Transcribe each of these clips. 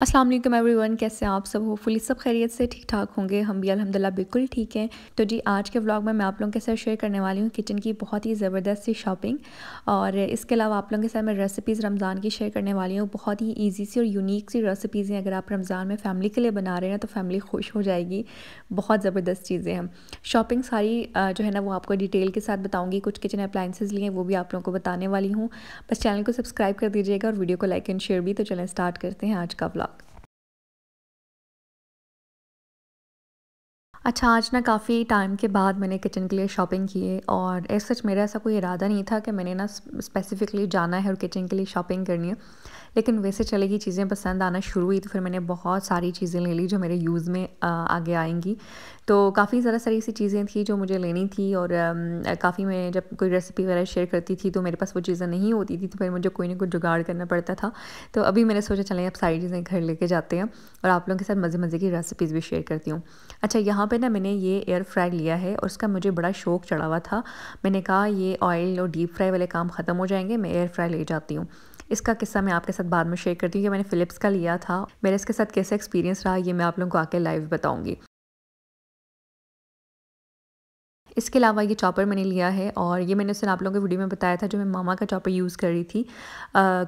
Aslam every one कैसे हैं आप सब फुली सब खैरियत से ठीक ठाक होंगे हम भी अलहमदिल्ला बिल्कुल ठीक हैं तो जी आज के व्लॉग में मैं आप लोगों के साथ शेयर करने वाली हूँ किचन की बहुत ही ज़बरदस्त सी शॉपिंग और इसके अलावा आप लोगों के साथ मैं रेसिपीज़ रमज़ान की शेयर करने वाली हूँ बहुत ही ईजी सी और यूनिक सी रेसिपीज़ हैं अगर आप रमज़ान में फ़ैमिली के लिए बना रहे हैं तो फैमिली खुश हो जाएगी बहुत ज़बरदस्त चीज़ें हैं शॉपिंग सारी जो है ना वो आपको डिटेल के साथ बताऊँगी कुछ किचन अप्लाइंसेज लिए वो भी आप लोगों को बताने वाली हूँ बस चैनल को सब्सक्राइब कर दीजिएगा और वीडियो को लाइक एंड शेयर भी तो चलें स्टार्ट करते हैं आज का ब्लॉग अच्छा आज ना काफ़ी टाइम के बाद मैंने किचन के लिए शॉपिंग किए और एज सच मेरा ऐसा कोई इरादा नहीं था कि मैंने ना स्पेसिफ़िकली जाना है और किचन के लिए शॉपिंग करनी है लेकिन वैसे चलेगी चीज़ें पसंद आना शुरू हुई तो फिर मैंने बहुत सारी चीज़ें ले ली जो मेरे यूज़ में आगे आएंगी तो काफ़ी ज़रा सारी ऐसी चीज़ें थी जो मुझे लेनी थी और काफ़ी मैं जब कोई रेसिपी वगैरह शेयर करती थी तो मेरे पास वो चीज़ें नहीं होती थी तो फिर मुझे कोई ना कोई जुगाड़ करना पड़ता था तो अभी मैंने सोचा चलें अब सारी चीज़ें घर लेके जाते हैं और आप लोगों के साथ मज़े मज़े की रेसिपीज़ भी शेयर करती हूँ अच्छा यहाँ पर पे ना मैंने ये एयर फ्रायर लिया है और इसका मुझे बड़ा शौक चढ़ा हुआ था मैंने कहा ये ऑयल और डीप फ्राई वाले काम ख़त्म हो जाएंगे मैं एयर फ्राई ले जाती हूँ इसका किस्सा मैं आपके साथ बाद में शेयर करती हूँ कि मैंने फ़िलिप्स का लिया था मेरा इसके साथ कैसा एक्सपीरियंस रहा ये मैं आप लोगों को आके लाइव बताऊँगी इसके अलावा ये चॉपर मैंने लिया है और ये मैंने उस आप लोगों के वीडियो में बताया था जो मैं मामा का चॉपर यूज़ कर रही थी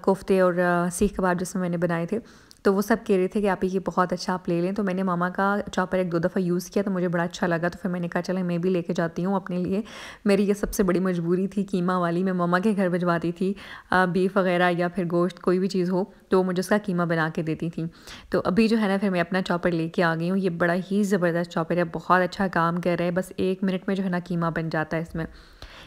कोफ्ते और सीख कबाब जिसमें मैंने बनाए थे तो वो सब कह रहे थे कि आप ये बहुत अच्छा आप ले लें तो मैंने मामा का चॉपर एक दो दफ़ा यूज़ किया तो मुझे बड़ा अच्छा लगा तो फिर मैंने कहा चलो मैं भी लेके जाती हूँ अपने लिए मेरी ये सबसे बड़ी मजबूरी थी कीमा वाली मैं मामा के घर भिजवाती थी बीफ वगैरह या फिर गोश्त कोई भी चीज़ हो तो मुझे उसका कीमा बना के देती थी तो अभी जो है ना फिर मैं अपना चॉपर लेके आ गई हूँ ये बड़ा ही ज़बरदस्त चॉपर है बहुत अच्छा काम कर रहा है बस एक मिनट में जो है ना कीमा बन जाता है इसमें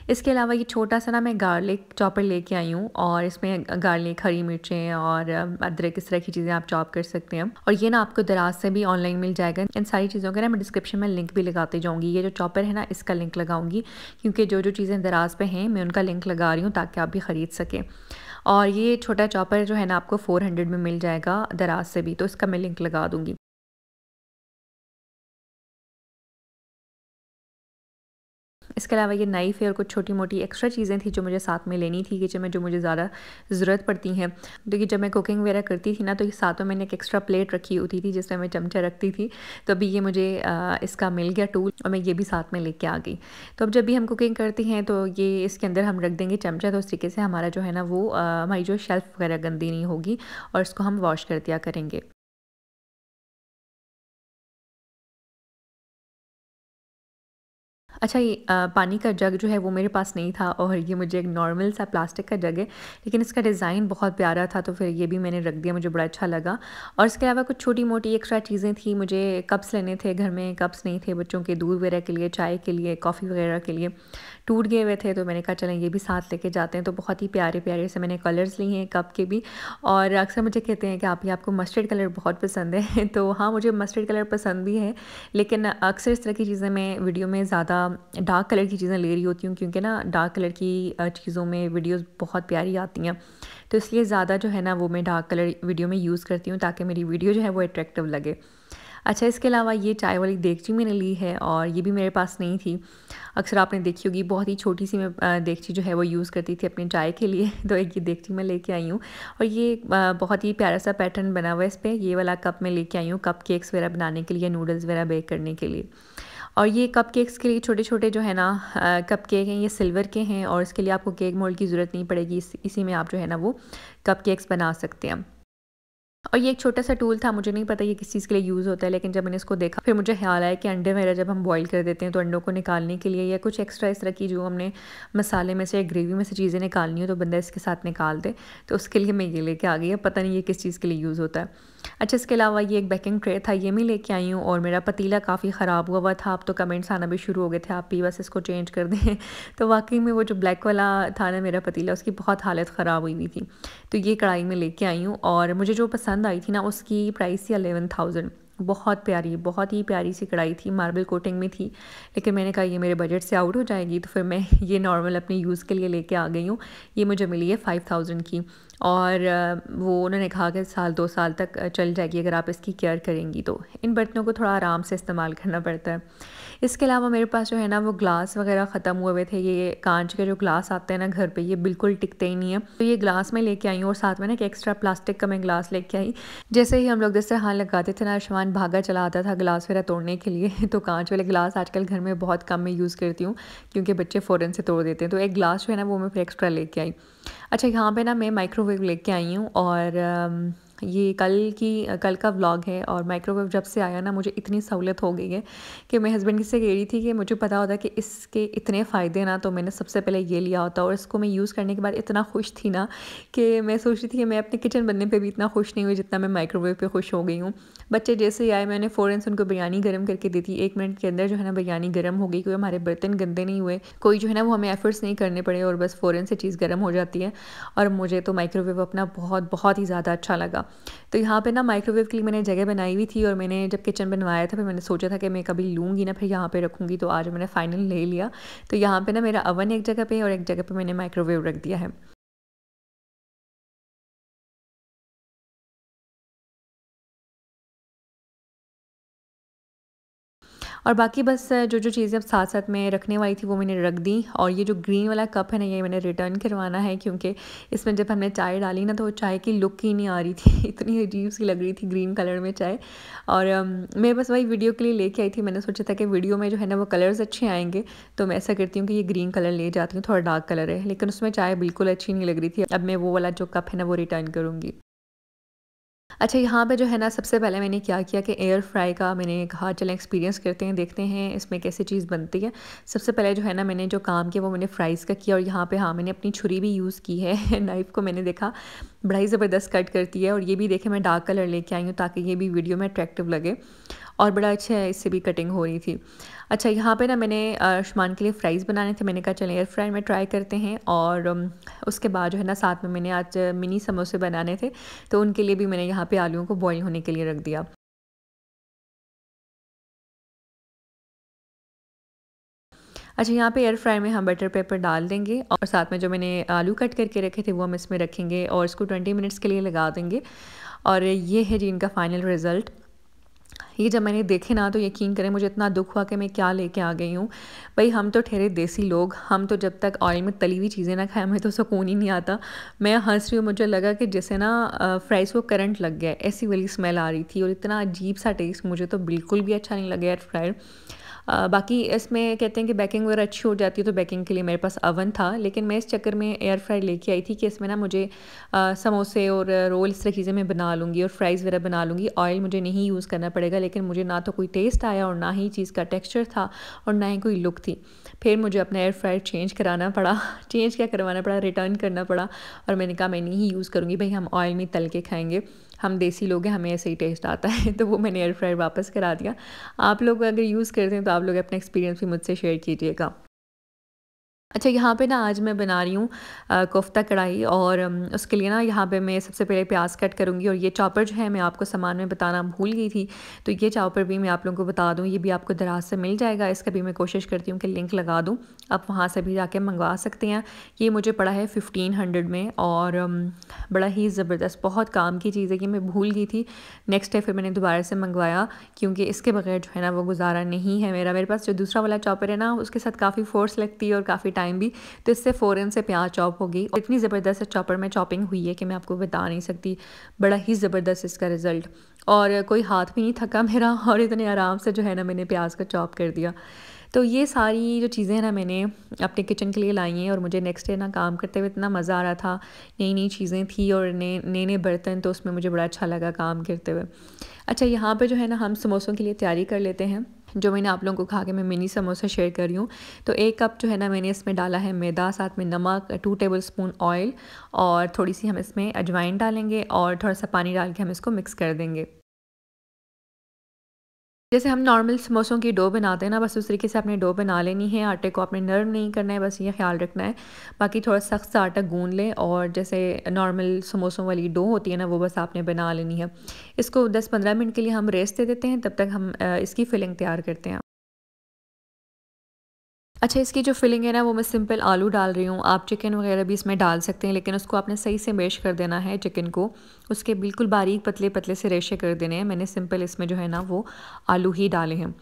इसके अलावा ये छोटा सा ना मैं गार्लिक चॉपर लेके आई हूँ और इसमें गार्लिक हरी मिर्चें और अदरक इस तरह की चीज़ें आप चॉप कर सकते हैं और ये ना आपको दराज से भी ऑनलाइन मिल जाएगा इन सारी चीज़ों का ना मैं डिस्क्रिप्शन में लिंक भी लगाती जाऊँगी ये जो चॉपर है ना इसका लिंक लगाऊंगी क्योंकि जो जो चीज़ें दराज पर हैं मैं उनका लिंक लगा रही हूँ ताकि आप भी ख़रीद सकें और ये छोटा चॉपर जो है ना आपको 400 में मिल जाएगा दराज से भी तो इसका मैं लिंक लगा दूंगी इसके अलावा ये नाइफ़ है और कुछ छोटी मोटी एक्स्ट्रा चीज़ें थी जो मुझे साथ में लेनी थी किचन में जो मुझे ज़्यादा ज़रूरत पड़ती हैं क्योंकि जब मैं कुकिंग वगैरह करती थी ना तो साथ में मैंने एक एक्स्ट्रा प्लेट रखी होती थी जिसमें मैं चमचा रखती थी तो अभी ये मुझे इसका मिल गया टूल और मैं ये भी साथ में लेके आ गई तो अब जब भी हम कुकिंग करते हैं तो ये इसके अंदर हम रख देंगे चमचा तो उस तरीके से हमारा जो है ना वो हमारी जो शेल्फ़ वगैरह गंदी नहीं होगी और इसको हम वॉश कर दिया करेंगे अच्छा ये आ, पानी का जग जो है वो मेरे पास नहीं था और ये मुझे एक नॉर्मल सा प्लास्टिक का जग है लेकिन इसका डिज़ाइन बहुत प्यारा था तो फिर ये भी मैंने रख दिया मुझे बड़ा अच्छा लगा और इसके अलावा कुछ छोटी मोटी एक्स्ट्रा चीज़ें थी मुझे कप्स लेने थे घर में कप्स नहीं थे बच्चों के दूध वगैरह के लिए चाय के लिए कॉफ़ी वगैरह के लिए टूट गए हुए थे तो मैंने कहा चलें ये भी साथ लेके जाते हैं तो बहुत ही प्यारे प्यारे से मैंने कलर्स लिए हैं कप के भी और अक्सर मुझे कहते हैं कि आप आपको मस्टर्ड कलर बहुत पसंद है तो हाँ मुझे मस्टर्ड कलर पसंद भी है लेकिन अक्सर इस तरह की चीज़ें मैं वीडियो में ज़्यादा डार्क कलर की चीज़ें ले रही होती हूँ क्योंकि ना डार्क कलर की चीज़ों में वीडियोज़ बहुत प्यारी आती हैं तो इसलिए ज़्यादा जो है ना वो मैं डार्क कलर वीडियो में यूज़ करती हूँ ताकि मेरी वीडियो जो है वो अट्रैक्टिव लगे अच्छा इसके अलावा ये चाय वाली देगची मैंने ली है और ये भी मेरे पास नहीं थी अक्सर आपने देखी होगी बहुत ही छोटी सी मैं देगची जो है वो यूज़ करती थी अपनी चाय के लिए तो एक ये देगची मैं लेके आई हूँ और ये बहुत ही प्यारा सा पैटर्न बना हुआ है इस पर ये वाला कप मैं लेके आई हूँ कप केक्स वगैरह बनाने के लिए नूडल्स वगैरह बेक करने के लिए और ये कप केक्स के लिए छोटे छोटे जो है ना कप केक हैं ये सिल्वर के हैं और इसके लिए आपको केक मोल्ड की ज़रूरत नहीं पड़ेगी इस, इसी में आप जो है ना वो कप केक्स बना सकते हैं और ये एक छोटा सा टूल था मुझे नहीं पता ये किस चीज़ के लिए यूज़ होता है लेकिन जब मैंने इसको देखा फिर मुझे ख्याल आया कि अंडे वगैरह जब हम बॉईल कर देते हैं तो अंडों को निकालने के लिए या कुछ एक्स्ट्रा इस तरह की जो हमने मसाले में से या ग्रेवी में से चीज़ें निकालनी हो तो बंदा इसके साथ निकाल दे तो उसके लिए मैं ये लेके आ गई है पता नहीं ये किस चीज़ के लिए यूज़ होता है अच्छा इसके अलावा ये एक बेकिंग ट्रे था ये मैं लेके आई हूँ और मेरा पतीला काफ़ी ख़राब हुआ हुआ था अब तो कमेंट्स आना भी शुरू हो गए थे आप भी बस इसको चेंज कर दें तो वाकई में वो जो ब्लैक वाला था ना मेरा पतीला उसकी बहुत हालत ख़राब हुई हुई थी तो ये कढ़ाई में लेके आई हूँ और मुझे जो पसंद आई थी ना उसकी प्राइस थी अलेवन थाउजेंड बहुत प्यारी बहुत ही प्यारी सी कढ़ाई थी मार्बल कोटिंग में थी लेकिन मैंने कहा ये मेरे बजट से आउट हो जाएगी तो फिर मैं ये नॉर्मल अपने यूज़ के लिए लेके आ गई हूँ ये मुझे मिली है फाइव थाउजेंड की और वो उन्होंने कहा कि साल दो साल तक चल जाएगी अगर आप इसकी केयर करेंगी तो इन बर्तनों को थोड़ा आराम से इस्तेमाल करना पड़ता है इसके अलावा मेरे पास जो है ना वो ग्लास वगैरह ख़त्म हुए हुए थे ये कांच के जो ग्लास आते हैं ना घर पे ये बिल्कुल टिकते ही नहीं है तो ये ग्लास मैं लेके आई हूँ और साथ में ना एक एक्स्ट्रा प्लास्टिक का मैं ग्लास लेके आई जैसे ही हम लोग जैसे हाथ लगाते थे ना आयुष्मान भागा चला आता था ग्लास वगैरह तोड़ने के लिए तो कांच वाले ग्लास आजकल घर में बहुत कम मैं यूज़ करती हूँ क्योंकि बच्चे फ़ौरन से तोड़ देते हैं तो एक ग्लास जो है ना वो मैं फिर एक्स्ट्रा लेके आई अच्छा यहाँ पे ना मैं माइक्रोवेव लेके आई हूँ और um, ये कल की कल का व्लॉग है और माइक्रोवेव जब से आया ना मुझे इतनी सहूलत हो गई है कि मैं हस्बैंड से कह रही थी कि मुझे पता होता कि इसके इतने फ़ायदे ना तो मैंने सबसे पहले ये लिया होता और इसको मैं यूज़ करने के बाद इतना खुश थी ना कि मैं सोच रही थी कि मैं अपने किचन बनने पर भी इतना खुश नहीं हुई जितना मैं माइक्रोवेव पर खुश हो गई हूँ बच्चे जैसे ही आए मैंने फ़ौरन से उनको बिरयानी गर्म करके दी थी एक मिनट के अंदर जो है ना बिरयानी गर्म हो गई कोई हमारे बर्तन गंदे नहीं हुए कोई जो है ना वो हमें एफ़र्ट्स नहीं करने पड़े और बस फ़ौरन से चीज़ गर्म हो जाती है और मुझे तो माइक्रोवेव अपना बहुत बहुत ही ज़्यादा अच्छा लगा तो यहाँ पे ना माइक्रोवेव के लिए मैंने जगह बनाई हुई थी और मैंने जब किचन बनवाया था फिर मैंने सोचा था कि मैं कभी लूँगी ना फिर यहाँ पे रखूँगी तो आज मैंने फाइनल ले लिया तो यहाँ पे ना मेरा अवन एक जगह पे और एक जगह पे मैंने माइक्रोवेव रख दिया है और बाकी बस जो जो चीज़ें अब साथ साथ में रखने वाली थी वो मैंने रख दी और ये जो ग्रीन वाला कप है ना ये मैंने रिटर्न करवाना है क्योंकि इसमें जब हमने चाय डाली ना तो चाय की लुक ही नहीं आ रही थी इतनी अजीब सी लग रही थी ग्रीन कलर में चाय और मैं बस वही वीडियो के लिए लेके आई थी मैंने सोचा था कि वीडियो में जो है ना वो कलर्स अच्छे आएंगे तो मैं ऐसा करती हूँ कि ये ग्रीन कलर ले जाती हूँ थोड़ा डार्क कलर है लेकिन उसमें चाय बिल्कुल अच्छी नहीं लग रही थी अब मैं वो वाला जो कप है ना वो रिटर्न करूँगी अच्छा यहाँ पे जो है ना सबसे पहले मैंने क्या किया कि एयर फ्राई का मैंने कहा चलें एक्सपीरियंस करते हैं देखते हैं इसमें कैसी चीज़ बनती है सबसे पहले जो है ना मैंने जो काम किया वो मैंने फ्राइज़ का किया और यहाँ पे हाँ मैंने अपनी छुरी भी यूज़ की है नाइफ़ को मैंने देखा बड़ा ही ज़बरदस्त कट करती है और ये भी देखे मैं डार्क कलर लेके आई हूँ ताकि ये भी वीडियो में अट्रैक्टिव लगे और बड़ा अच्छा है इससे भी कटिंग हो रही थी अच्छा यहाँ पे ना मैंने आयुष्मान के लिए फ्राइज़ बनाने थे मैंने कहा चलें एयर फ्राई में ट्राई करते हैं और उसके बाद जो है ना साथ में मैंने आज मिनी समोसे बनाने थे तो उनके लिए भी मैंने यहाँ पर आलूओं को बॉयल होने के लिए रख दिया अच्छा यहाँ पे एयर फ्राई में हम बटर पेपर डाल देंगे और साथ में जो मैंने आलू कट करके रखे थे वो हम इसमें रखेंगे और इसको 20 मिनट्स के लिए लगा देंगे और ये है जी इनका फाइनल रिज़ल्ट ये जब मैंने देखे ना तो यकीन करें मुझे इतना दुख हुआ कि मैं क्या लेके आ गई हूँ भाई हम तो ठहरे देसी लोग हम तो जब तक ऑयल में तली हुई चीज़ें ना खाएं हमें तो सुकून ही नहीं आता मैं हंस रही हूँ मुझे लगा कि जैसे ना फ्राइज़ को करंट लग गया ऐसी वाली स्मेल आ रही थी और इतना अजीब सा टेस्ट मुझे तो बिल्कुल भी अच्छा नहीं लगा एयर फ्राइड बाकी इसमें कहते हैं कि बैकिंग वगैरह अच्छी हो जाती है तो बैकिंग के लिए मेरे पास अवन था लेकिन मैं इस चक्कर में एयर फ्राई लेके आई थी कि इसमें ना मुझे समोसे और रोल इस तरह चीज़ें मैं बना लूँगी और फ्राइज़ वगैरह बना लूँगी ऑयल मुझे नहीं यूज़ करना पड़ेगा लेकिन मुझे ना तो कोई टेस्ट आया और ना ही चीज़ का टेक्स्चर था और ना ही कोई लुक थी फिर मुझे अपना एयर फ्रायर चेंज कराना पड़ा चेंज क्या करवाना पड़ा रिटर्न करना पड़ा और मैंने कहा मैं नहीं यूज़ करूँगी भाई हम ऑयल में तल के खाएँगे हम देसी लोग हैं हमें ऐसे ही टेस्ट आता है तो वो मैंने एयर फ्रायर वापस करा दिया आप लोग अगर यूज़ करते हैं तो आप लोग अपना एक्सपीरियंस भी मुझसे शेयर कीजिएगा अच्छा यहाँ पे ना आज मैं बना रही हूँ कोफ्ता कढ़ाई और उसके लिए ना यहाँ पे मैं सबसे पहले प्याज कट करूँगी और ये चॉपर जो है मैं आपको सामान में बताना भूल गई थी तो ये चॉपर भी मैं आप लोगों को बता दूँ ये भी आपको दराज से मिल जाएगा इसका भी मैं कोशिश करती हूँ कि लिंक लगा दूँ आप वहाँ से भी जाके मंगवा सकते हैं ये मुझे पड़ा है फिफ्टीन हंड्रेड में और बड़ा ही ज़बरदस्त बहुत काम की चीज़ है कि मैं भूल गई थी नेक्स्ट डे फिर मैंने दोबारा से मंगवाया क्योंकि इसके बगैर जो है ना वो गुजारा नहीं है मेरा मेरे पास जो दूसरा वाला चॉपर है ना उसके साथ काफ़ी फोर्स लगती है और काफ़ी टाइम टाइम भी तो इससे फ़ौरन से प्याज चॉप हो गई और इतनी ज़बरदस्त चॉपर में चॉपिंग हुई है कि मैं आपको बता नहीं सकती बड़ा ही ज़बरदस्त इसका रिज़ल्ट और कोई हाथ भी नहीं थका मेरा और इतने आराम से जो है ना मैंने प्याज का चॉप कर दिया तो ये सारी जो चीज़ें हैं ना मैंने अपने किचन के लिए लाई हैं और मुझे नेक्स्ट डे ना काम करते हुए इतना मज़ा आ रहा था नई नई चीज़ें थी और नए नए नए बर्तन तो उसमें मुझे बड़ा अच्छा लगा काम करते हुए अच्छा यहाँ पर जो है ना हम समोसों के लिए तैयारी कर लेते हैं जो मैंने आप लोगों को खा के मैं मिनी समोसा शेयर कर रही हूँ तो एक कप जो है ना मैंने इसमें डाला है मैदा साथ में नमक टू टेबल स्पून ऑयल और थोड़ी सी हम इसमें अजवाइन डालेंगे और थोड़ा सा पानी डाल के हम इसको मिक्स कर देंगे जैसे हम नॉर्मल समोसों की डो बनाते हैं ना बस उस तरीके से आपने डो बना लेनी है आटे को आपने नर्म नहीं करना है बस ये ख्याल रखना है बाकी थोड़ा सख्त सा आटा गूंद लें और जैसे नॉर्मल समोसों वाली डो होती है ना वो बस आपने बना लेनी है इसको 10-15 मिनट के लिए हम रेस्ट दे देते हैं तब तक हम इसकी फिलिंग तैयार करते हैं अच्छा इसकी जो फिलिंग है ना वो मैं सिंपल आलू डाल रही हूँ आप चिकन वगैरह भी इसमें डाल सकते हैं लेकिन उसको आपने सही से मेश कर देना है चिकन को उसके बिल्कुल बारीक पतले पतले से रेशे कर देने हैं मैंने सिंपल इसमें जो है ना वो आलू ही डाले हैं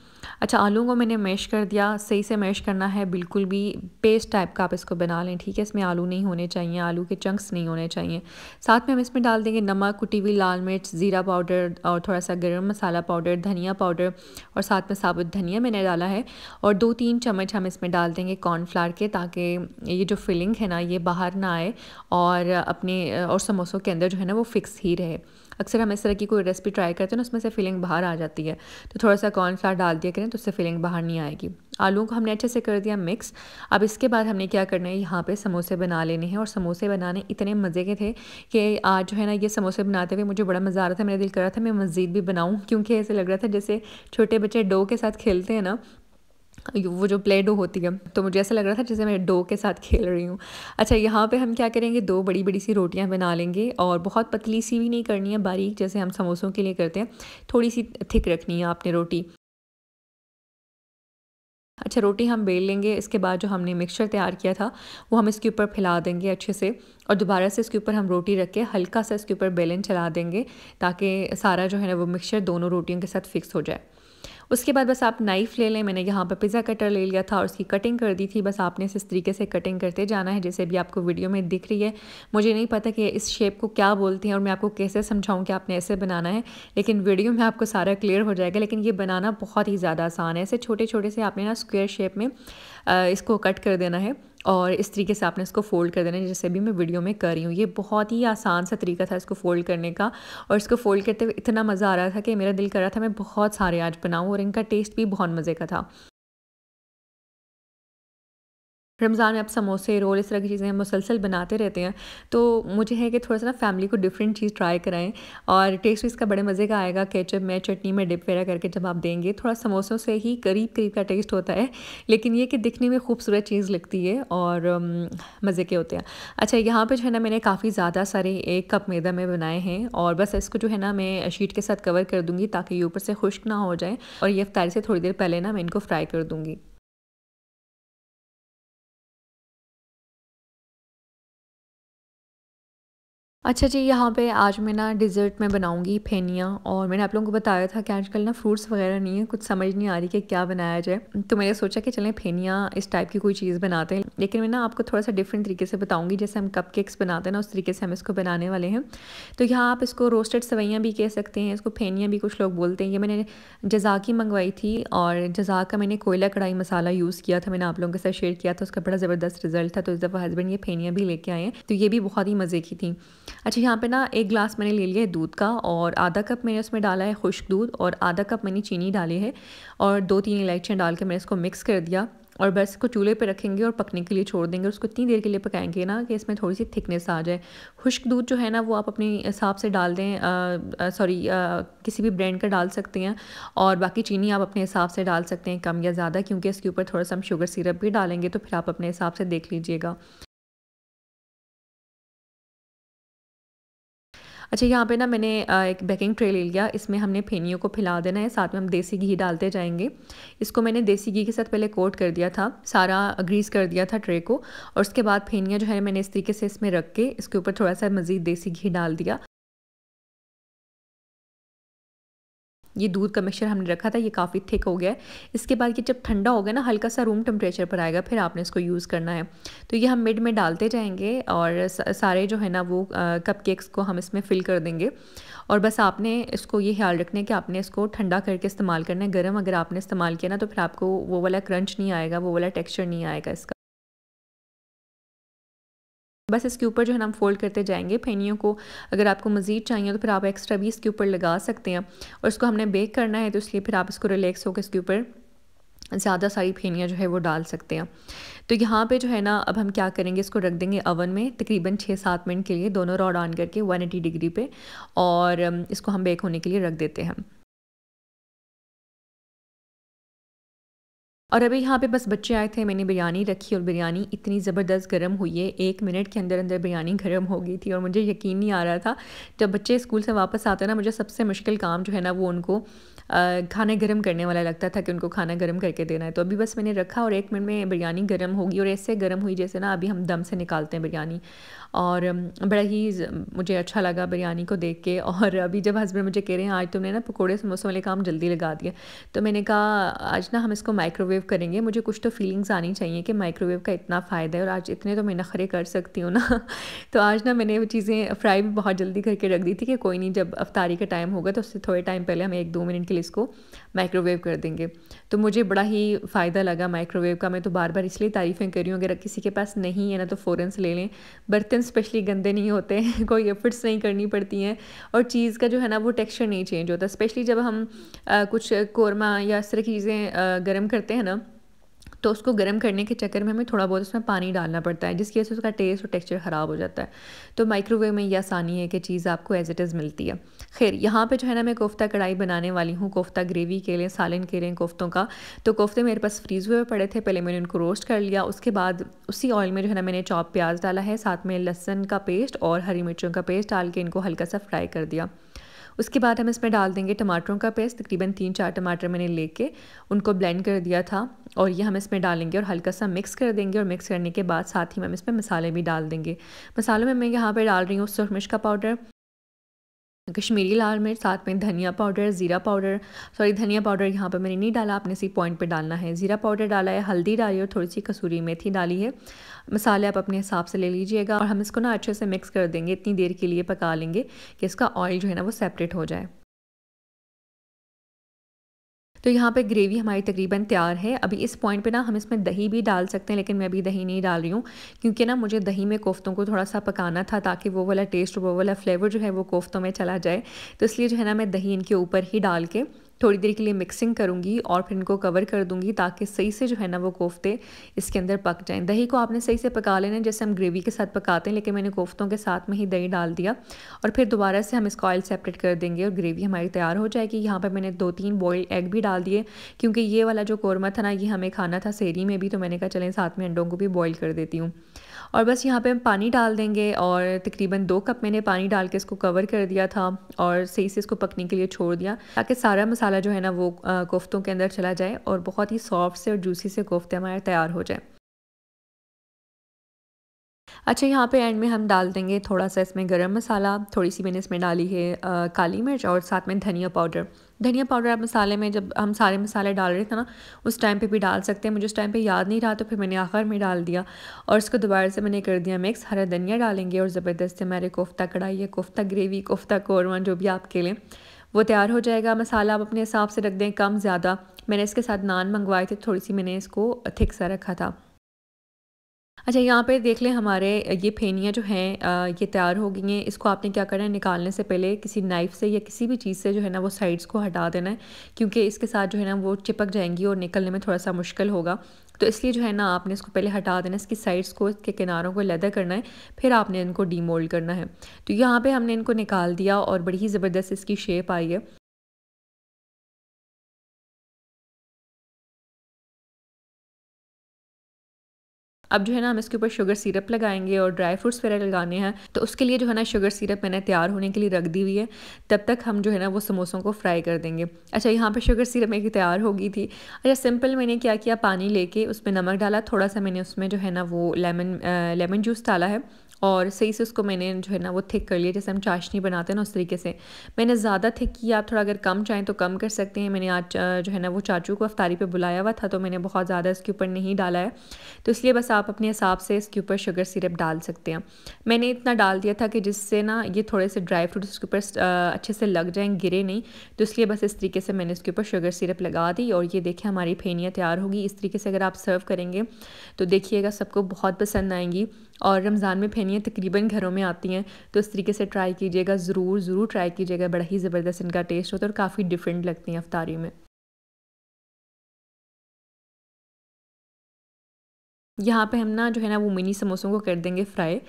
अच्छा आलू को मैंने मैश कर दिया सही से मैश करना है बिल्कुल भी पेस्ट टाइप का आप इसको बना लें ठीक है इसमें आलू नहीं होने चाहिए आलू के चंक्स नहीं होने चाहिए साथ में हम इसमें डाल देंगे नमक कुटी हुई लाल मिर्च ज़ीरा पाउडर और थोड़ा सा गर्म मसाला पाउडर धनिया पाउडर और साथ में साबुत धनिया मैंने डाला है और दो तीन चम्मच हम इसमें डाल देंगे कॉर्नफ्लावर के ताकि ये जो फिलिंग है ना ये बाहर ना आए और अपने और समोसों के अंदर जो है ना वो फिक्स ही रहे अक्सर हम इस तरह की कोई रेसिपी ट्राई करते हैं ना उसमें से फीलिंग बाहर आ जाती है तो थोड़ा सा कॉर्नफ्लावर डाल दिया करें तो उससे फीलिंग बाहर नहीं आएगी आलू को हमने अच्छे से कर दिया मिक्स अब इसके बाद हमने क्या करना है यहाँ पे समोसे बना लेने हैं और समोसे बनाने इतने मज़े के थे कि आज जो है ना ये समोसे बनाते हुए मुझे बड़ा मज़ा आ रहा था मेरा दिल कर रहा था मैं मज़ीद भी बनाऊँ क्योंकि ऐसे लग रहा था जैसे छोटे बच्चे डो के साथ खेलते हैं ना वो जो प्ले डो होती है तो मुझे ऐसा लग रहा था जैसे मैं डो के साथ खेल रही हूँ अच्छा यहाँ पे हम क्या करेंगे दो बड़ी बड़ी सी रोटियाँ बना लेंगे और बहुत पतली सी भी नहीं करनी है बारीक जैसे हम समोसों के लिए करते हैं थोड़ी सी थिक रखनी है आपने रोटी अच्छा रोटी हम बेल लेंगे इसके बाद जो हमने मिक्सचर तैयार किया था वो हम इसके ऊपर फैला देंगे अच्छे से और दोबारा से इसके ऊपर हम रोटी रख के हल्का सा इसके ऊपर बेलन चला देंगे ताकि सारा जो है ना वो मिक्सचर दोनों रोटियों के साथ फिक्स हो जाए उसके बाद बस आप नाइफ़ ले लें मैंने यहाँ पर पिज़्ज़ा कटर ले लिया था और उसकी कटिंग कर दी थी बस आपने इस तरीके से कटिंग करते जाना है जैसे भी आपको वीडियो में दिख रही है मुझे नहीं पता कि इस शेप को क्या बोलते हैं और मैं आपको कैसे समझाऊँ कि आपने ऐसे बनाना है लेकिन वीडियो में आपको सारा क्लियर हो जाएगा लेकिन ये बनाना बहुत ही ज़्यादा आसान है ऐसे छोटे छोटे से आपने ना स्क्वेयर शेप में इसको कट कर देना है और इस तरीके से आपने इसको फ़ोल्ड कर देना जैसे भी मैं वीडियो में कर रही हूँ ये बहुत ही आसान सा तरीका था इसको फ़ोल्ड करने का और इसको फ़ोल्ड करते हुए इतना मज़ा आ रहा था कि मेरा दिल कर रहा था मैं बहुत सारे आज बनाऊँ और इनका टेस्ट भी बहुत मज़े का था रमज़ान में आप समोसे रोल इस तरह की चीज़ें मुसलसल बनाते रहते हैं तो मुझे है कि थोड़ा सा ना फैमिली को डिफरेंट चीज़ ट्राई कराएं और टेस्ट भी इसका बड़े मज़े का आएगा केचप में चटनी में डिप वगैरह करके जब आप देंगे थोड़ा समोसों से ही करीब करीब का टेस्ट होता है लेकिन ये कि दिखने में खूबसूरत चीज़ लगती है और मज़े के होते हैं अच्छा यहाँ पर जो है ना मैंने काफ़ी ज़्यादा सारे एक कप मैदा में बनाए हैं और बस इसको जो है ना मैं शीट के साथ कवर कर दूँगी ताकि ये ऊपर से खुश्क ना हो जाए और ये अफ्तारी से थोड़ी देर पहले ना मैं इनको फ्राई कर दूँगी अच्छा जी यहाँ पे आज मैं ना डिज़र्ट में बनाऊंगी फेनियाँ और मैंने आप लोगों को बताया था कि आजकल ना फ्रूट्स वगैरह नहीं है कुछ समझ नहीं आ रही कि क्या बनाया जाए तो मैंने सोचा कि चलें फेनिया इस टाइप की कोई चीज़ बनाते हैं लेकिन मैं ना आपको थोड़ा सा डिफरेंट तरीके से बताऊंगी जैसे हम कप केक्स बनाते हैं ना उस तरीके से हम इसको बनाने वाले हैं तो यहाँ आप इसको रोस्टेड सवैयाँ भी कह सकते हैं इसको फेनिया भी कुछ लोग बोलते हैं ये मैंने जजा की मंगवाई थी और जजा का मैंने कोयला कढ़ाई मसाला यूज़ किया था मैंने आप लोगों के साथ शेयर किया था उसका बड़ा ज़बरदस्त रिजल्ट था तो इस दफ़ा हस्बैंड ये फेनियाँ भी लेके आए तो ये भी बहुत ही मज़े की थी अच्छा यहाँ पे ना एक ग्लास मैंने ले लिया है दूध का और आधा कप मैंने उसमें डाला है खुश्क दूध और आधा कप मैंने चीनी डाली है और दो तीन इलायचियाँ डाल के मैंने इसको मिक्स कर दिया और बस इसको चूल्हे पे रखेंगे और पकने के लिए छोड़ देंगे उसको इतनी देर के लिए पकाएंगे ना कि इसमें थोड़ी सी थिकनेस आ जाए खुश्क दूध जो है ना वो आप अपने हिसाब से डाल दें सॉरी किसी भी ब्रांड का डाल सकते हैं और बाकी चीनी आप अपने हिसाब से डाल सकते हैं कम या ज़्यादा क्योंकि इसके ऊपर थोड़ा सा हम शुगर सिरप भी डालेंगे तो फिर आप अपने हिसाब से देख लीजिएगा अच्छा यहाँ पे ना मैंने एक बेकिंग ट्रे ले लिया इसमें हमने फेनियों को फैला देना है साथ में हम देसी घी डालते जाएंगे इसको मैंने देसी घी के साथ पहले कोट कर दिया था सारा ग्रीस कर दिया था ट्रे को और उसके बाद फेनिया जो है मैंने इस तरीके से इसमें रख के इसके ऊपर थोड़ा सा मज़ीद देसी घी डाल दिया ये दूध का मिक्सचर हमने रखा था ये काफ़ी थिक हो गया है इसके बाद ये जब ठंडा हो गया ना हल्का सा रूम टेम्परेचर पर आएगा फिर आपने इसको यूज़ करना है तो ये हम मिड में डालते जाएंगे और सारे जो है ना वो कप को हम इसमें फ़िल कर देंगे और बस आपने इसको ये ख्याल रखना है कि आपने इसको ठंडा करके इस्तेमाल करना है गर्म अगर आपने इस्तेमाल किया ना तो फिर आपको वो वाला क्रंच नहीं आएगा वो वाला टेक्स्चर नहीं आएगा इसका बस इसके ऊपर जो है ना हम फोल्ड करते जाएंगे फेनियों को अगर आपको मज़ीद चाहिए तो फिर आप एक्स्ट्रा भी इसके ऊपर लगा सकते हैं और इसको हमने बेक करना है तो इसलिए फिर आप इसको रिलैक्स होकर इसके ऊपर ज़्यादा सारी फेनियाँ जो है वो डाल सकते हैं तो यहाँ पे जो है ना अब हम क्या करेंगे इसको रख देंगे अवन में तकरीबन छः सात मिनट के लिए दोनों रॉड ऑन करके 180 डिग्री पे और इसको हम बेक होने के लिए रख देते हैं और अभी यहाँ पे बस बच्चे आए थे मैंने बिरयानी रखी और बिरयानी इतनी ज़बरदस्त गर्म हुई है एक मिनट के अंदर अंदर बिरयानी गर्म हो गई थी और मुझे यकीन नहीं आ रहा था जब बच्चे स्कूल से वापस आते ना मुझे सबसे मुश्किल काम जो है ना वो उनको खाना गर्म करने वाला लगता था कि उनको खाना गर्म करके देना है तो अभी बस मैंने रखा और एक मिनट में बिरयानी गर्म होगी और ऐसे गर्म हुई जैसे ना अभी हम दम से निकालते हैं बिरयानी और बड़ा ही मुझे अच्छा लगा बिरयानी को देख के और अभी जब हस्बैंड मुझे कह रहे हैं आज तुमने ना पकौड़े समोसे वाले काम जल्दी लगा दिया तो मैंने कहा आज ना हम इसको माइक्रोवेव करेंगे मुझे कुछ तो फीलिंग्स आनी चाहिए कि माइक्रोवेव का इतना फ़ायदा है और आज इतने तो मैं नखरे कर सकती हूँ ना तो आज ना मैंने वो चीज़ें फ्राई भी बहुत जल्दी करके रख दी थी कि कोई नहीं जब अफ्तारी का टाइम होगा तो उससे थोड़े टाइम पहले हमें एक दो मिनट के लिए इसको माइक्रोवेव कर देंगे तो मुझे बड़ा ही फ़ायदा लगा माइक्रोवेव का मैं तो बार बार इसलिए तारीफ़ें करी हूँ अगर किसी के पास नहीं है ना तो फ़ौरन से ले लें बर्तन स्पेशली गंदे नहीं होते कोई एफर्ट्स नहीं करनी पड़ती हैं और चीज़ का जो है ना वो टेक्स्चर नहीं चेंज होता स्पेशली जब हम आ, कुछ कौरमा या इस तरह की चीज़ें गर्म करते हैं ना तो उसको गर्म करने के चक्कर में हमें थोड़ा बहुत उसमें पानी डालना पड़ता है जिसकी वजह से उसका टेस्ट और टेक्सचर ख़राब हो जाता है तो माइक्रोवेव में ये आसानी है कि चीज़ आपको एज इट इज़ मिलती है खैर यहाँ पे जो है ना मैं कोफ्ता कढ़ाई बनाने वाली हूँ कोफ्ता ग्रेवी के लिए सालन के लिए कोफ्तों का तो कोफ्ते मेरे पास फ्रीज हुए पड़े थे पहले मैंने उनको रोस्ट कर लिया उसके बाद उसी ऑयल में जो है ना मैंने चॉप प्याज डाला है साथ में लहसन का पेस्ट और हरी मिर्चों का पेस्ट डाल के इनको हल्का सा फ्राई कर दिया उसके बाद हम इसमें डाल देंगे टमाटरों का पेस्ट तकरीबन तीन चार टमाटर मैंने लेके उनको ब्लेंड कर दिया था और ये हम इसमें डालेंगे और हल्का सा मिक्स कर देंगे और मिक्स करने के बाद साथ ही हम इसमें मसाले भी डाल देंगे मसालों में मैं यहाँ पर डाल रही हूँ सुरख मिर्च का पाउडर कश्मीरी लाल मिर्च साथ में धनिया पाउडर ज़ीरा पाउडर सॉरी धनिया पाउडर यहाँ पर मैंने नहीं डाला आपने इसी पॉइंट पे डालना है ज़ीरा पाउडर डाला है हल्दी डाली और थोड़ी सी कसूरी मेथी डाली है मसाले आप अपने हिसाब से ले लीजिएगा और हम इसको ना अच्छे से मिक्स कर देंगे इतनी देर के लिए पका लेंगे कि इसका ऑयल जो है ना वो सेपरेट हो जाए तो यहाँ पे ग्रेवी हमारी तकरीबन तैयार है अभी इस पॉइंट पे ना हम इसमें दही भी डाल सकते हैं लेकिन मैं अभी दही नहीं डाल रही हूँ क्योंकि ना मुझे दही में कोफ्तों को थोड़ा सा पकाना था ताकि वो वाला टेस्ट वो वाला फ्लेवर जो है वो कोफ्तों में चला जाए तो इसलिए जो है ना मैं दही इनके ऊपर ही डाल के थोड़ी देर के लिए मिक्सिंग करूँगी और फिर इनको कवर कर दूँगी ताकि सही से जो है ना वो कोफ्ते इसके अंदर पक जाएँ दही को आपने सही से पका लेना है जैसे हम ग्रेवी के साथ पकाते हैं लेकिन मैंने कोफ्तों के साथ में ही दही डाल दिया और फिर दोबारा से हम इसको ऑयल सेपरेट कर देंगे और ग्रेवी हमारी तैयार हो जाएगी यहाँ पर मैंने दो तीन बॉयल्ड एग भी डाल दिए क्योंकि ये वाला जो कौरमा था ना ये हमें खाना था सेरी में भी तो मैंने कहा चलें साथ में अंडों को भी बॉयल कर देती हूँ और बस यहाँ पे हम पानी डाल देंगे और तकरीबन दो कप मैंने पानी डाल के इसको कवर कर दिया था और सही से इसको पकने के लिए छोड़ दिया ताकि सारा मसाला जो है ना वो कोफ्तों के अंदर चला जाए और बहुत ही सॉफ्ट से और जूसी से कोफ्ते हमारे तैयार हो जाए अच्छा यहाँ पे एंड में हम डाल देंगे थोड़ा सा इसमें गरम मसाला थोड़ी सी मैंने इसमें डाली है आ, काली मिर्च और साथ में धनिया पाउडर धनिया पाउडर आप मसाले में जब हम सारे मसाले डाल रहे थे ना उस टाइम पे भी डाल सकते हैं मुझे उस टाइम पे याद नहीं रहा तो फिर मैंने आखिर में डाल दिया और उसको दोबारा से मैंने कर दिया मिक्स हरा धनिया डालेंगे और ज़बरदस्त हमारे कोफ्ता कढ़ाई या कोफ्ता ग्रेवी कोफ्ता कौरमा जो भी आप के लें वो तैयार हो जाएगा मसाला आप अपने हिसाब से रख दें कम ज़्यादा मैंने इसके साथ नान मंगवाए थे थोड़ी सी मैंने इसको थिक सा रखा था अच्छा यहाँ पे देख लें हमारे ये फेनियाँ जो हैं ये तैयार हो गई हैं इसको आपने क्या करना है निकालने से पहले किसी नाइफ़ से या किसी भी चीज़ से जो है ना वो साइड्स को हटा देना है क्योंकि इसके साथ जो है ना वो चिपक जाएंगी और निकलने में थोड़ा सा मुश्किल होगा तो इसलिए जो है ना आपने इसको पहले हटा देना इसकी साइड्स को इसके किनारों को लेदर करना है फिर आपने इनको डीमोल्ड करना है तो यहाँ पर हमने इनको निकाल दिया और बड़ी ही ज़बरदस्त इसकी शेप आई है अब जो है ना हम इसके ऊपर शुगर सिरप लगाएंगे और ड्राई फ्रूट्स वगैरह लगाने हैं तो उसके लिए जो है ना शुगर सिरप मैंने तैयार होने के लिए रख दी हुई है तब तक हम जो है ना वो समोसों को फ्राई कर देंगे अच्छा यहाँ पर शुगर सिरप मेरी तैयार हो गई थी अच्छा सिंपल मैंने क्या किया पानी लेके उसमें नमक डाला थोड़ा सा मैंने उसमें जो है ना वो लेमन लेमन जूस डाला है और सही से उसको मैंने जो है ना वो थिक कर लिया जैसे हम चाशनी बनाते हैं ना उस तरीके से मैंने ज़्यादा थिक किया आप थोड़ा अगर कम चाहें तो कम कर सकते हैं मैंने आज जो है ना वो चाचू को अफ्तारी पे बुलाया हुआ था तो मैंने बहुत ज़्यादा इसके ऊपर नहीं डाला है तो इसलिए बस आप अपने हिसाब से इसके ऊपर शुगर सिरप डाल सकते हैं मैंने इतना डाल दिया था कि जिससे ना ये थोड़े से ड्राई फ्रूट उसके ऊपर अच्छे से लग जाएँ गिरे नहीं तो इसलिए बस इस तरीके से मैंने इसके ऊपर शुगर सिरप लगा दी और ये देखें हमारी फेनियाँ तैयार होगी इस तरीके से अगर आप सर्व करेंगे तो देखिएगा सबको बहुत पसंद आएंगी और रमज़ान में फैनियाँ तकरीबन घरों में आती हैं तो इस तरीके से ट्राई कीजिएगा ज़रूर ज़रूर ट्राई कीजिएगा बड़ा ही ज़बरदस्त इनका टेस्ट होता है और काफ़ी डिफरेंट लगती हैं अफ्तारी में यहाँ पे हम ना जो है ना वो मिनी समोसों को कर देंगे फ्राई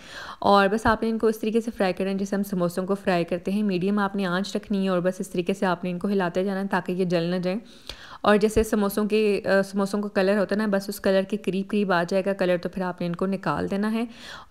और बस आपने इनको इस तरीके से फ्राई करना है जैसे हम समोसों को फ्राई करते हैं मीडियम आपने आंच रखनी है और बस इस तरीके से आपने इनको हिलाते जाना है ताकि ये जल ना जाए और जैसे समोसों के समोसों का कलर होता है ना बस उस कलर के करीब करीब आ जाएगा कलर तो फिर आपने इनको निकाल देना है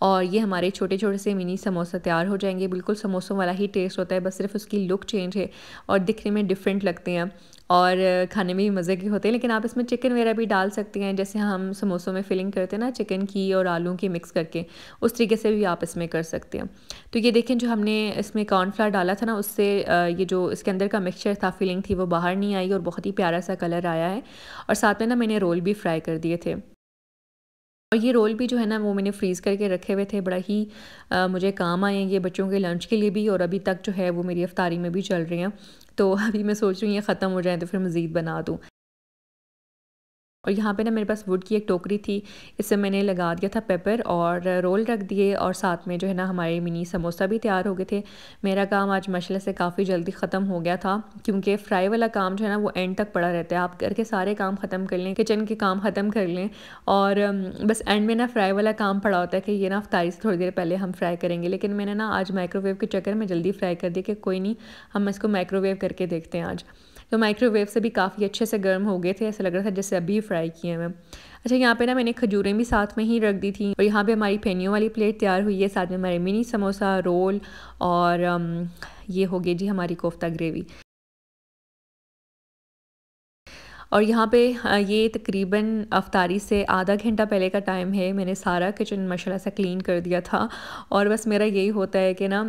और ये हमारे छोटे छोटे से मिनी समोसा तैयार हो जाएंगे बिल्कुल समोसों वाला ही टेस्ट होता है बस सिर्फ उसकी लुक चेंज है और दिखने में डिफरेंट लगते हैं और खाने में भी मज़े के होते हैं लेकिन आप इसमें चिकन वगैरह भी डाल सकती हैं जैसे हम समोसों में फिलिंग करते हैं ना चिकन की और आलू की मिक्स करके उस तरीके से भी आप इसमें कर सकते हैं तो ये देखें जो हमने इसमें कॉर्नफ्लावर डाला था ना उससे ये जो इसके अंदर का मिक्सचर था फिलिंग थी वो बाहर नहीं आई और बहुत ही प्यारा सा कलर आया है और साथ में ना मैंने रोल भी फ्राई कर दिए थे और ये रोल भी जो है ना वो मैंने फ्रीज़ करके रखे हुए थे बड़ा ही आ, मुझे काम आए हैं ये बच्चों के लंच के लिए भी और अभी तक जो है वो मेरी अफ्तारी में भी चल रहे हैं तो अभी मैं सोच रही हूँ ये ख़त्म हो जाए तो फिर मज़ीद बना दूँ और यहाँ पे ना मेरे पास वुड की एक टोकरी थी इससे मैंने लगा दिया था पेपर और रोल रख दिए और साथ में जो है ना हमारे मिनी समोसा भी तैयार हो गए थे मेरा काम आज मशले से काफ़ी जल्दी ख़त्म हो गया था क्योंकि फ्राई वाला काम जो है ना वो एंड तक पड़ा रहता है आप घर के सारे काम ख़त्म कर लें किचन के काम ख़त्म कर लें और बस एंड में ना फ्राई वाला काम पड़ा होता है कि ये ना अफ्तारी से थोड़ी देर पहले हम फ्राई करेंगे लेकिन मैंने ना आज माइक्रोवेव के चक्कर में जल्दी फ्राई कर दिया कि कोई नहीं हम इसको माइक्रोवेव करके देखते हैं आज तो माइक्रोवेव से भी काफ़ी अच्छे से गर्म हो गए थे ऐसा लग रहा था जैसे अभी फ्राई किए हैं अच्छा यहाँ पे ना मैंने खजूरें भी साथ में ही रख दी थी और यहाँ पे हमारी फैनियों वाली प्लेट तैयार हुई है साथ में हमारे मिनी समोसा रोल और ये हो गए जी हमारी कोफ्ता ग्रेवी और यहाँ पे ये तकरीबन अफ्तारी से आधा घंटा पहले का टाइम है मैंने सारा किचन माशाल्लाह से क्लीन कर दिया था और बस मेरा यही होता है कि ना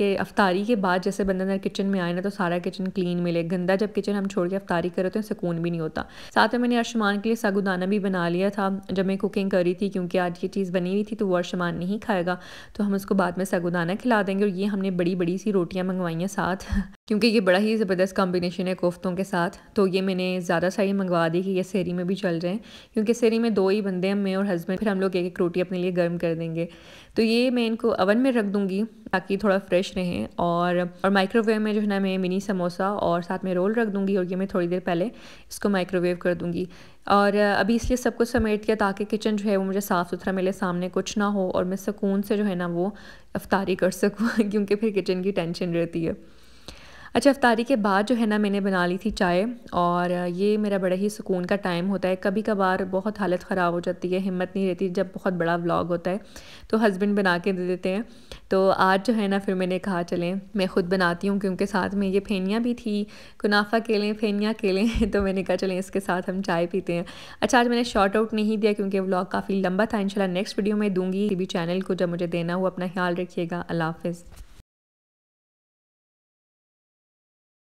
कि अफ्तारी के बाद जैसे बंदा अंदर किचन में आए ना तो सारा किचन क्लीन मिले गंदा जब किचन हम छोड़ के अफ्तारी करें तो सुकून भी नहीं होता साथ में मैंने अरशमान के लिए सागुदाना भी बना लिया था जब मैं कुकिंग करी थी क्योंकि आज ये चीज़ बनी हुई थी तो वो अरशमान नहीं खाएगा तो हम उसको बाद में सागुदाना खिला देंगे और ये हमने बड़ी बड़ी सी रोटियाँ मंगवाई हैं साथ क्योंकि ये बड़ा ही ज़बरदस्त कॉम्बिनेशन है कोफ्तों के साथ तो ये मैंने ज़्यादा सारी मंगवा दी कि ये सेरी में भी चल रहे हैं क्योंकि सेरी में दो ही बंदे हैं मैं और हस्बैंड फिर हम लोग एक एक रोटी अपने लिए गर्म कर देंगे तो ये मैं इनको अवन में रख दूँगी ताकि थोड़ा फ्रेश रहें और और माइक्रोवेव में जो है ना मैं मिनी समोसा और साथ में रोल रख दूँगी और ये मैं थोड़ी देर पहले इसको माइक्रोवेव कर दूँगी और अभी इसलिए सब कुछ समेट किया ताकि किचन जो है वो मुझे साफ़ सुथरा मिले सामने कुछ ना हो और मैं सुकून से जो है ना वो अफ्तारी कर सकूँ क्योंकि फिर किचन की टेंशन रहती है अच्छा अफ्तारी के बाद जो है ना मैंने बना ली थी चाय और ये मेरा बड़ा ही सुकून का टाइम होता है कभी कभार बहुत हालत ख़राब हो जाती है हिम्मत नहीं रहती जब बहुत बड़ा व्लॉग होता है तो हस्बैंड बना के दे देते हैं तो आज जो है ना फिर मैंने कहा चलें मैं ख़ुद बनाती हूँ क्योंकि साथ में ये फेनियाँ भी थी कुनाफा के लें फेनियाँ के लें तो मैंने कहा चलें इसके साथ हम चाय पीते हैं अच्छा आज मैंने शॉर्ट आउट नहीं दिया क्योंकि व्लॉग काफ़ी लंबा था इनशाला नेक्स्ट वीडियो में दूँगी टी चैनल को जब मुझे देना हो अपना ख्याल रखिएगा अल्लाह हाफ